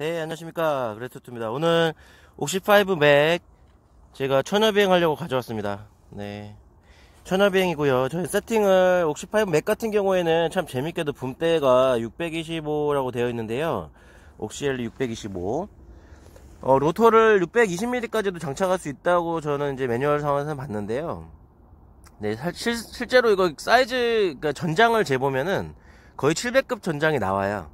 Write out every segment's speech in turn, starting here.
네 안녕하십니까 그레트투입니다 오늘 옥시5 맥 제가 천여비행 하려고 가져왔습니다 네 천여비행이고요 저희 세팅을 옥시5 맥 같은 경우에는 참 재밌게도 붐대가 625라고 되어 있는데요 옥시엘 625 어, 로터를 620mm까지도 장착할 수 있다고 저는 이제 매뉴얼 상황에서 봤는데요 네 실, 실제로 이거 사이즈 그러니까 전장을 재보면은 거의 700급 전장이 나와요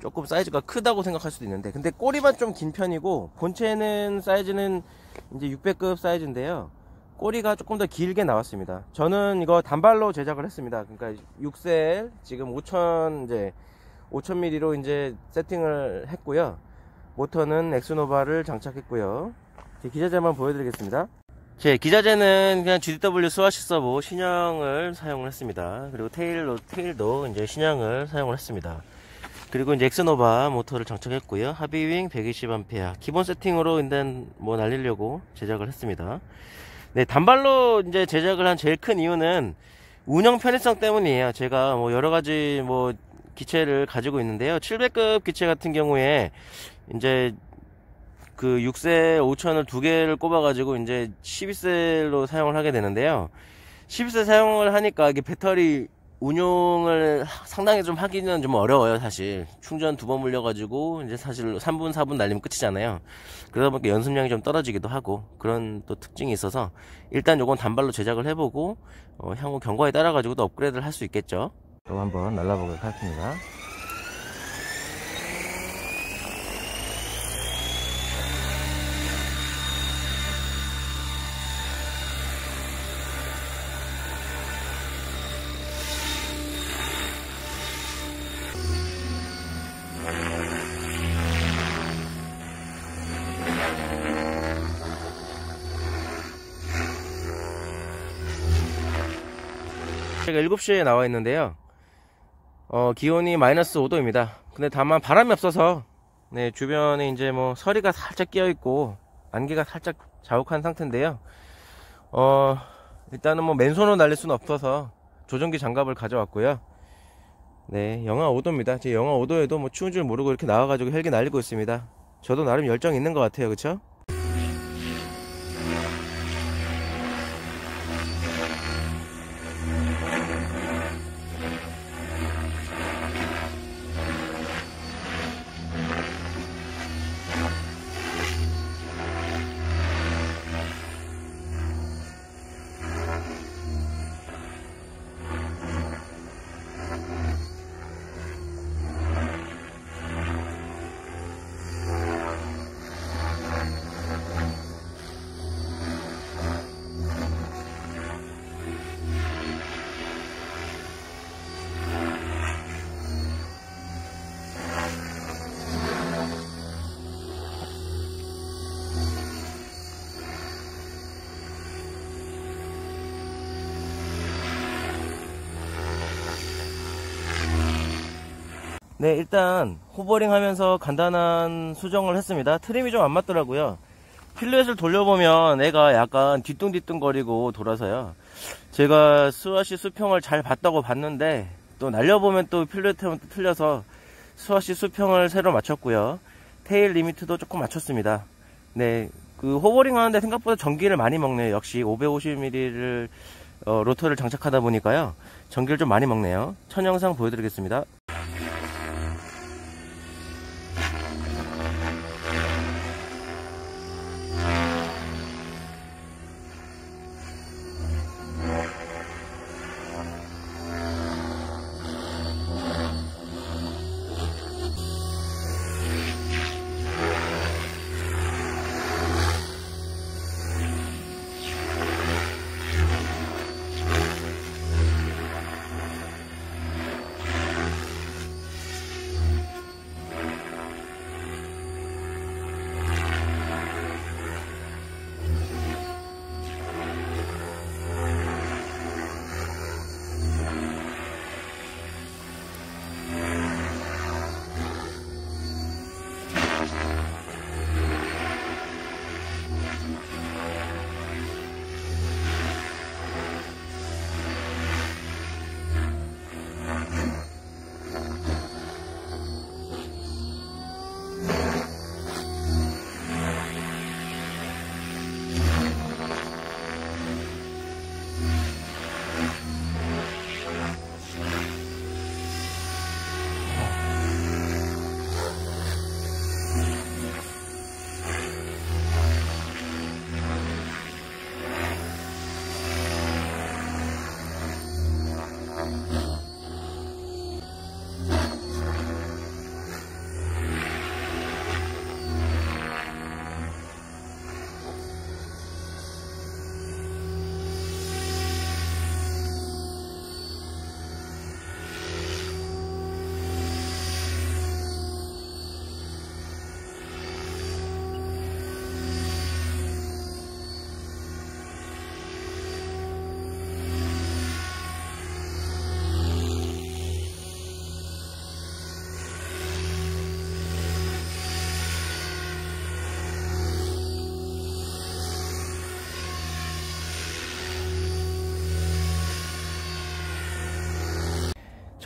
조금 사이즈가 크다고 생각할 수도 있는데 근데 꼬리만 좀 긴 편이고 본체는 사이즈는 이제 600급 사이즈인데요 꼬리가 조금 더 길게 나왔습니다 저는 이거 단발로 제작을 했습니다 그러니까 6셀 지금 5000 이제 5000mm로 이제 세팅을 했고요 모터는 엑스노바를 장착했고요 제 기자재 만 보여드리겠습니다 제 기자재는 그냥 GDW 스와시 서브 신형을 사용을 했습니다 그리고 테일로, 테일도 이제 신형을 사용을 했습니다 그리고 이제 엑스노바 모터를 장착했고요 하비윙 120A 기본 세팅으로 일단 뭐 날리려고 제작을 했습니다 네 단발로 이제 제작을 한 제일 큰 이유는 운영 편의성 때문이에요 제가 뭐 여러가지 뭐 기체를 가지고 있는데요 700급 기체 같은 경우에 이제 그 6세 5천을 두 개를 꼽아 가지고 이제 12셀로 사용을 하게 되는데요 12셀 사용을 하니까 이게 배터리 운용을 상당히 좀 하기는 좀 어려워요, 사실. 충전 두 번 물려가지고, 이제 사실 3분, 4분 날리면 끝이잖아요. 그러다 보니까 연습량이 좀 떨어지기도 하고, 그런 또 특징이 있어서, 일단 요건 단발로 제작을 해보고, 어, 향후 경과에 따라가지고 또 업그레이드를 할 수 있겠죠. 또 한번 날라보도록 하겠습니다. 제가 7시에 나와 있는데요 어, 기온이 마이너스 5도입니다 근데 다만 바람이 없어서 네, 주변에 이제 뭐 서리가 살짝 끼어 있고 안개가 살짝 자욱한 상태인데요 어, 일단은 뭐 맨손으로 날릴 수는 없어서 조정기 장갑을 가져왔고요 네 영하 5도입니다 제 영하 5도에도 뭐 추운 줄 모르고 이렇게 나와가지고 헬기 날리고 있습니다 저도 나름 열정 있는 것 같아요 그쵸? 네 일단 호버링 하면서 간단한 수정을 했습니다 트림이 좀 안 맞더라고요 필렛을 돌려보면 애가 약간 뒤뚱뒤뚱 거리고 돌아서요 제가 스와시 수평을 잘 봤다고 봤는데 또 날려보면 또 필렛하면 또 틀려서 스와시 수평을 새로 맞췄고요 테일 리미트도 조금 맞췄습니다 네 그 호버링 하는데 생각보다 전기를 많이 먹네요 역시 550mm를 어, 로터를 장착하다 보니까요 전기를 좀 많이 먹네요 천 영상 보여드리겠습니다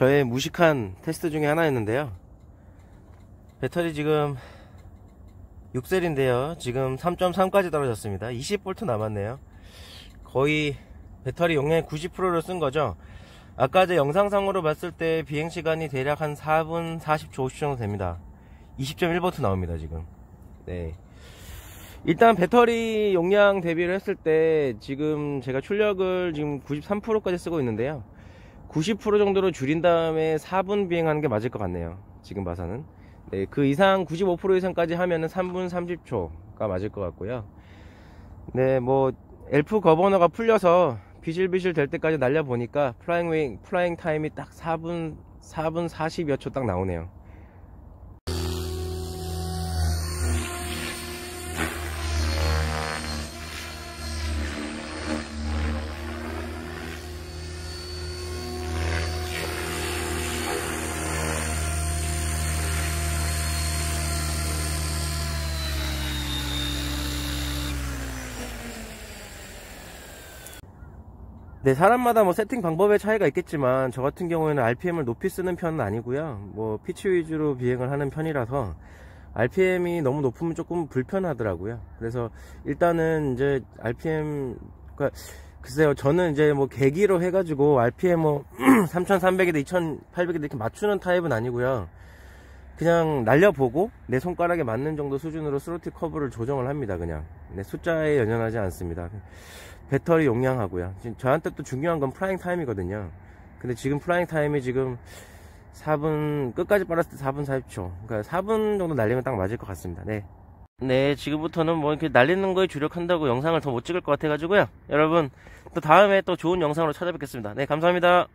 저의 무식한 테스트 중에 하나였는데요 배터리 지금 6셀인데요 지금 3.3까지 떨어졌습니다 20V 남았네요 거의 배터리 용량의 90%를 쓴 거죠 아까 제 영상상으로 봤을 때 비행시간이 대략 한 4분 40초 50초 정도 됩니다 20.1V 나옵니다 지금 네 일단 배터리 용량 대비를 했을 때 지금 제가 출력을 지금 93%까지 쓰고 있는데요 90% 정도로 줄인 다음에 4분 비행하는 게 맞을 것 같네요 지금 봐서는 네, 그 이상 95% 이상까지 하면은 3분 30초가 맞을 것 같고요 네 뭐 엘프 거버너가 풀려서 비실비실 될 때까지 날려보니까 플라잉 웨잉, 플라잉 타임이 딱 4분 4분 40여 초 딱 나오네요 네, 사람마다 뭐 세팅 방법의 차이가 있겠지만 저 같은 경우에는 RPM을 높이 쓰는 편은 아니고요. 뭐 피치 위주로 비행을 하는 편이라서 RPM이 너무 높으면 조금 불편하더라고요. 그래서 일단은 이제 RPM 그러니까 글쎄요. 저는 이제 뭐 계기로 해 가지고 RPM 뭐 3300에도 2 8 0 0에 이렇게 맞추는 타입은 아니고요. 그냥 날려보고 내 손가락에 맞는 정도 수준으로 스로틀 커브를 조정을 합니다. 그냥 네, 숫자에 연연하지 않습니다. 배터리 용량하고요 지금 저한테 또 중요한 건 플라잉 타임이거든요 근데 지금 플라잉 타임이 지금 4분 끝까지 빨았을 때 4분 40초 그러니까 4분 정도 날리면 딱 맞을 것 같습니다 네. 네 지금부터는 뭐 이렇게 날리는 거에 주력한다고 영상을 더 못 찍을 것 같아 가지고요 여러분 또 다음에 또 좋은 영상으로 찾아뵙겠습니다 네 감사합니다